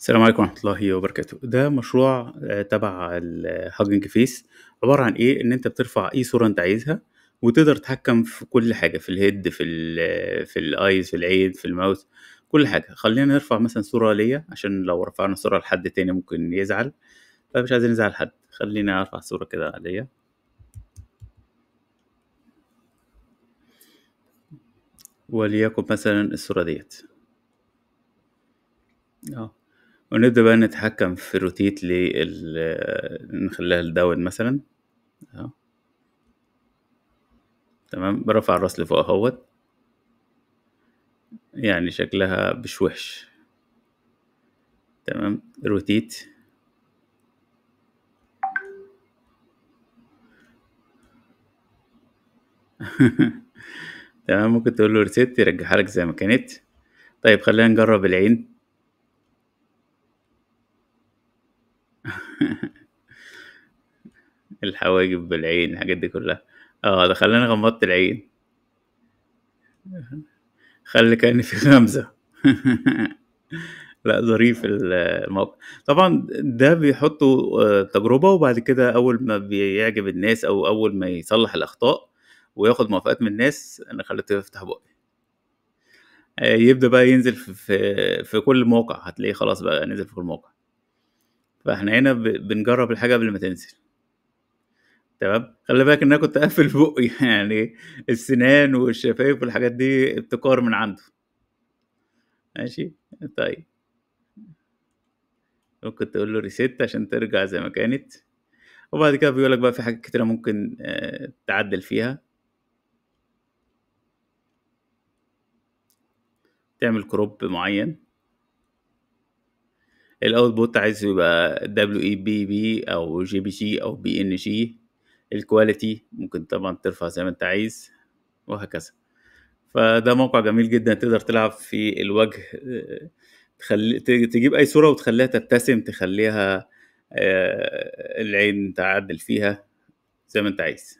السلام عليكم ورحمة الله وبركاته ده مشروع آه، تبع الهاجنج آه، فيس عبارة عن ايه ان انت بترفع اي صورة انت عايزها وتقدر تتحكم في كل حاجة في الهيد في الـ آه، في الايز في العين في الماوس كل حاجة خلينا نرفع مثلا صورة ليا عشان لو رفعنا صورة لحد تاني ممكن يزعل فمش طيب، عايزين نزعل حد خلينا ارفع صورة كده ليا وليكن مثلا الصورة ديت اه ونبدأ بقى نتحكم في الروتيت لل نخليها لداون مثلا أهو. تمام برفع الراس لفوق اهوت يعني شكلها مش وحش تمام روتيت تمام ممكن تقول له ريسيت يرجعها لك زي ما كانت طيب خلينا نجرب العين الحواجب بالعين الحاجات دي كلها اه ده خلاني غمضت العين خلي كأن في غمزة لا ظريف الموقع طبعا ده بيحطوا آه، تجربة وبعد كده أول ما بيعجب الناس أو أول ما يصلح الأخطاء وياخد موافقات من الناس أنا خليته يفتح بقي آه، يبدأ بقى ينزل في, في كل موقع هتلاقيه خلاص بقى نزل في كل موقع فاحنا هنا بنجرب الحاجه قبل ما تنزل تمام خلي بالك ان انا كنت قافل بقي يعني السنان والشفايف والحاجات دي ابتكار من عنده ماشي طيب ممكن تقول له ريسيت عشان ترجع زي ما كانت وبعد كده بيقول لك بقى في حاجات كتيره ممكن آه، تعدل فيها تعمل كروب معين الاوتبوت عايز يبقى دبليو اي بي بي او جي بي جي او بي ان جي الكواليتي ممكن طبعا ترفع زي ما انت عايز وهكذا فده موقع جميل جدا تقدر تلعب في الوجه تخلي تجيب اي صوره وتخليها تبتسم تخليها آه، العين تعدل فيها زي ما انت عايز